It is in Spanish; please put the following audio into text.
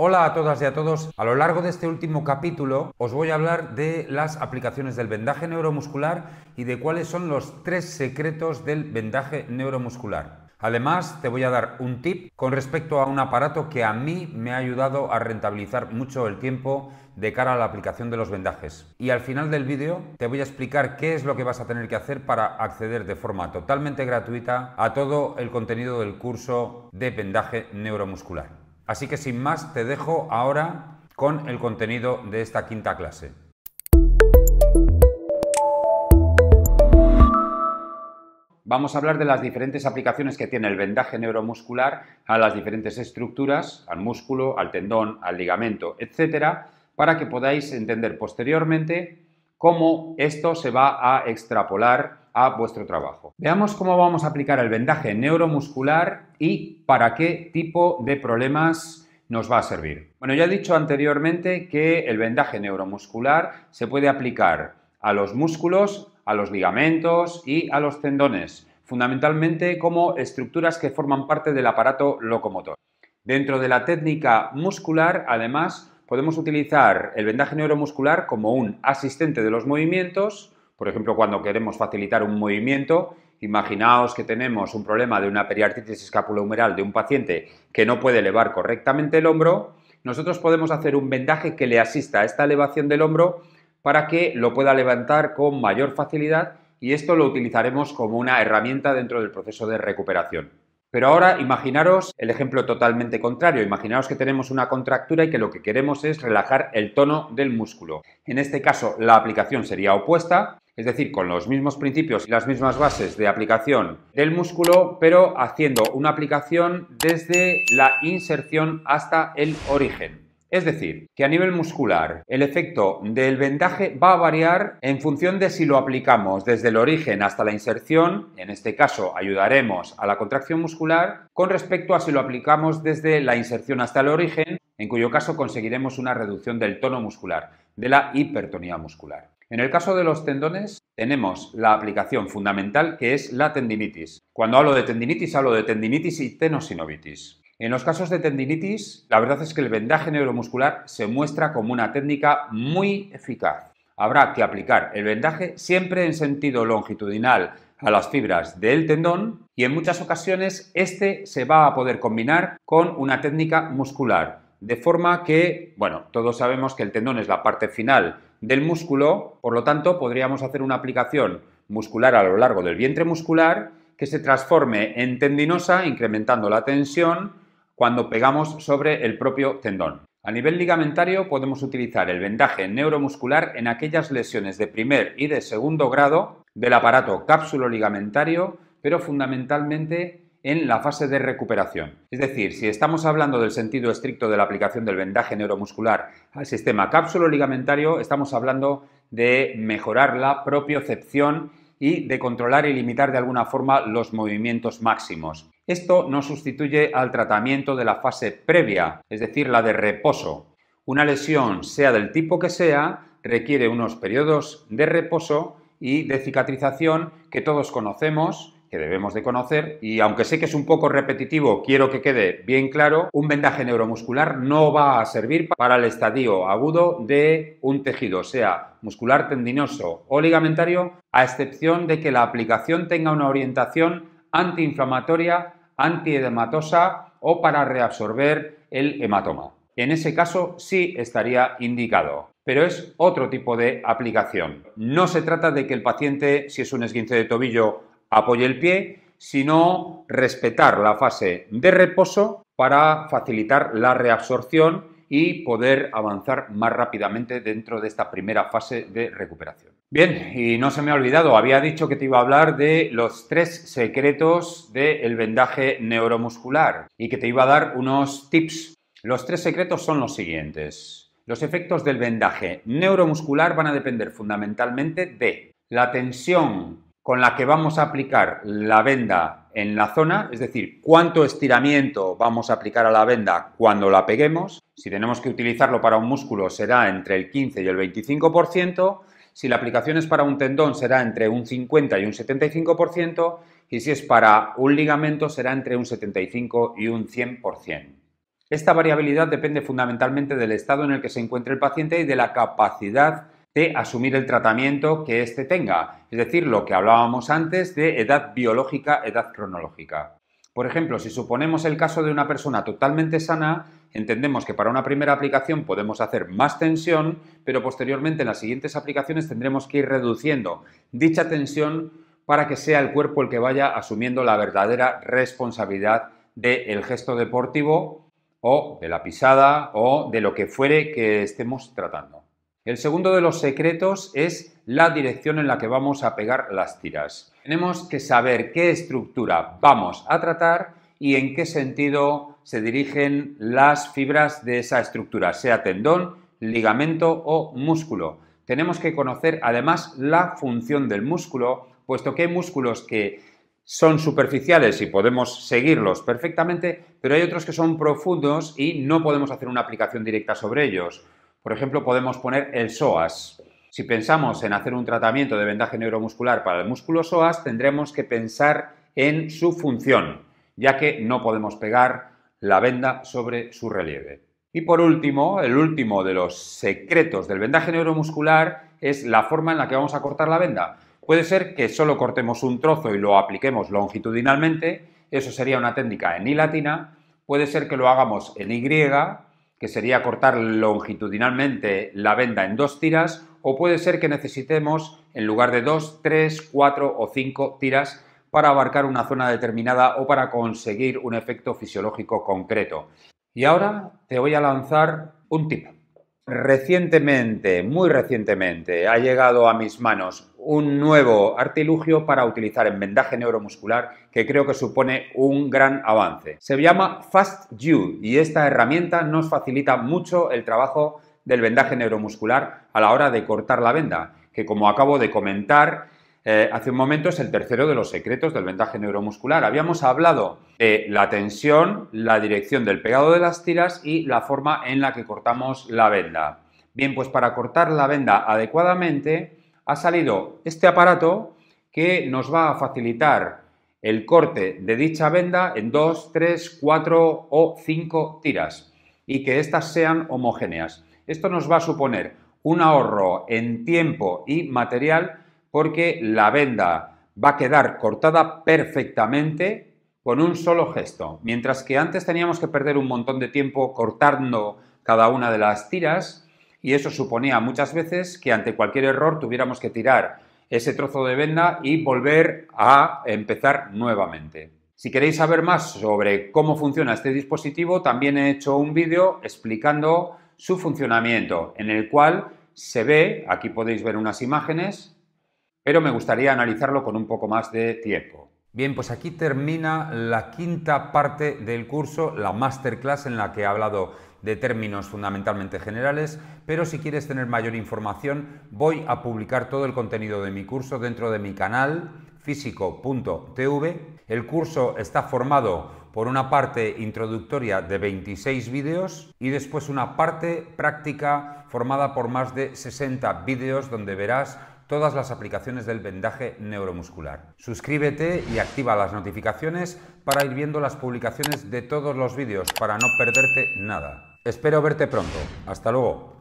Hola a todas y a todos. A lo largo de este último capítulo os voy a hablar de las aplicaciones del vendaje neuromuscular y de cuáles son los tres secretos del vendaje neuromuscular. Además, te voy a dar un tip con respecto a un aparato que a mí me ha ayudado a rentabilizar mucho el tiempo de cara a la aplicación de los vendajes. Y al final del vídeo te voy a explicar qué es lo que vas a tener que hacer para acceder de forma totalmente gratuita a todo el contenido del curso de vendaje neuromuscular. Así que sin más, te dejo ahora con el contenido de esta quinta clase. Vamos a hablar de las diferentes aplicaciones que tiene el vendaje neuromuscular a las diferentes estructuras, al músculo, al tendón, al ligamento, etcétera, para que podáis entender posteriormente cómo esto se va a extrapolar vuestro trabajo. Veamos cómo vamos a aplicar el vendaje neuromuscular y para qué tipo de problemas nos va a servir. Bueno, ya he dicho anteriormente que el vendaje neuromuscular se puede aplicar a los músculos, a los ligamentos y a los tendones, fundamentalmente como estructuras que forman parte del aparato locomotor. Dentro de la técnica muscular, además, podemos utilizar el vendaje neuromuscular como un asistente de los movimientos por ejemplo, cuando queremos facilitar un movimiento, imaginaos que tenemos un problema de una periartritis escapulohumeral de un paciente que no puede elevar correctamente el hombro, nosotros podemos hacer un vendaje que le asista a esta elevación del hombro para que lo pueda levantar con mayor facilidad y esto lo utilizaremos como una herramienta dentro del proceso de recuperación. Pero ahora imaginaros el ejemplo totalmente contrario, imaginaos que tenemos una contractura y que lo que queremos es relajar el tono del músculo. En este caso la aplicación sería opuesta es decir, con los mismos principios y las mismas bases de aplicación del músculo, pero haciendo una aplicación desde la inserción hasta el origen. Es decir, que a nivel muscular el efecto del vendaje va a variar en función de si lo aplicamos desde el origen hasta la inserción, en este caso ayudaremos a la contracción muscular, con respecto a si lo aplicamos desde la inserción hasta el origen, en cuyo caso conseguiremos una reducción del tono muscular, de la hipertonía muscular. En el caso de los tendones, tenemos la aplicación fundamental que es la tendinitis. Cuando hablo de tendinitis, hablo de tendinitis y tenosinovitis. En los casos de tendinitis, la verdad es que el vendaje neuromuscular se muestra como una técnica muy eficaz. Habrá que aplicar el vendaje siempre en sentido longitudinal a las fibras del tendón y en muchas ocasiones este se va a poder combinar con una técnica muscular de forma que, bueno, todos sabemos que el tendón es la parte final del músculo, por lo tanto podríamos hacer una aplicación muscular a lo largo del vientre muscular que se transforme en tendinosa, incrementando la tensión cuando pegamos sobre el propio tendón. A nivel ligamentario podemos utilizar el vendaje neuromuscular en aquellas lesiones de primer y de segundo grado del aparato cápsulo ligamentario, pero fundamentalmente en la fase de recuperación. Es decir, si estamos hablando del sentido estricto de la aplicación del vendaje neuromuscular al sistema cápsulo ligamentario, estamos hablando de mejorar la propiocepción y de controlar y limitar de alguna forma los movimientos máximos. Esto no sustituye al tratamiento de la fase previa, es decir, la de reposo. Una lesión, sea del tipo que sea, requiere unos periodos de reposo y de cicatrización que todos conocemos que debemos de conocer y aunque sé que es un poco repetitivo, quiero que quede bien claro, un vendaje neuromuscular no va a servir para el estadio agudo de un tejido, sea muscular, tendinoso o ligamentario, a excepción de que la aplicación tenga una orientación antiinflamatoria, antiedematosa o para reabsorber el hematoma. En ese caso sí estaría indicado pero es otro tipo de aplicación. No se trata de que el paciente, si es un esguince de tobillo apoye el pie, sino respetar la fase de reposo para facilitar la reabsorción y poder avanzar más rápidamente dentro de esta primera fase de recuperación. Bien, y no se me ha olvidado, había dicho que te iba a hablar de los tres secretos del vendaje neuromuscular y que te iba a dar unos tips. Los tres secretos son los siguientes. Los efectos del vendaje neuromuscular van a depender fundamentalmente de la tensión con la que vamos a aplicar la venda en la zona, es decir, cuánto estiramiento vamos a aplicar a la venda cuando la peguemos. Si tenemos que utilizarlo para un músculo será entre el 15 y el 25%, si la aplicación es para un tendón será entre un 50 y un 75% y si es para un ligamento será entre un 75 y un 100%. Esta variabilidad depende fundamentalmente del estado en el que se encuentre el paciente y de la capacidad de asumir el tratamiento que éste tenga, es decir, lo que hablábamos antes de edad biológica, edad cronológica. Por ejemplo, si suponemos el caso de una persona totalmente sana, entendemos que para una primera aplicación podemos hacer más tensión, pero posteriormente en las siguientes aplicaciones tendremos que ir reduciendo dicha tensión para que sea el cuerpo el que vaya asumiendo la verdadera responsabilidad del gesto deportivo o de la pisada o de lo que fuere que estemos tratando. El segundo de los secretos es la dirección en la que vamos a pegar las tiras. Tenemos que saber qué estructura vamos a tratar y en qué sentido se dirigen las fibras de esa estructura, sea tendón, ligamento o músculo. Tenemos que conocer además la función del músculo, puesto que hay músculos que son superficiales y podemos seguirlos perfectamente, pero hay otros que son profundos y no podemos hacer una aplicación directa sobre ellos. Por ejemplo, podemos poner el psoas. Si pensamos en hacer un tratamiento de vendaje neuromuscular para el músculo psoas, tendremos que pensar en su función, ya que no podemos pegar la venda sobre su relieve. Y por último, el último de los secretos del vendaje neuromuscular es la forma en la que vamos a cortar la venda. Puede ser que solo cortemos un trozo y lo apliquemos longitudinalmente, eso sería una técnica en I latina, puede ser que lo hagamos en Y que sería cortar longitudinalmente la venda en dos tiras, o puede ser que necesitemos, en lugar de dos, tres, cuatro o cinco tiras para abarcar una zona determinada o para conseguir un efecto fisiológico concreto. Y ahora te voy a lanzar un tip. Recientemente, muy recientemente, ha llegado a mis manos un nuevo artilugio para utilizar en vendaje neuromuscular que creo que supone un gran avance. Se llama Fast You y esta herramienta nos facilita mucho el trabajo del vendaje neuromuscular a la hora de cortar la venda, que como acabo de comentar eh, hace un momento es el tercero de los secretos del vendaje neuromuscular. Habíamos hablado de la tensión, la dirección del pegado de las tiras y la forma en la que cortamos la venda. Bien, pues para cortar la venda adecuadamente, ha salido este aparato que nos va a facilitar el corte de dicha venda en 2, 3, 4 o 5 tiras y que éstas sean homogéneas. Esto nos va a suponer un ahorro en tiempo y material porque la venda va a quedar cortada perfectamente con un solo gesto. Mientras que antes teníamos que perder un montón de tiempo cortando cada una de las tiras, y eso suponía muchas veces que ante cualquier error tuviéramos que tirar ese trozo de venda y volver a empezar nuevamente. Si queréis saber más sobre cómo funciona este dispositivo, también he hecho un vídeo explicando su funcionamiento, en el cual se ve, aquí podéis ver unas imágenes, pero me gustaría analizarlo con un poco más de tiempo. Bien, pues aquí termina la quinta parte del curso, la masterclass en la que he hablado de términos fundamentalmente generales, pero si quieres tener mayor información, voy a publicar todo el contenido de mi curso dentro de mi canal físico.tv. El curso está formado por una parte introductoria de 26 vídeos y después una parte práctica formada por más de 60 vídeos donde verás todas las aplicaciones del vendaje neuromuscular. Suscríbete y activa las notificaciones para ir viendo las publicaciones de todos los vídeos para no perderte nada. Espero verte pronto. Hasta luego.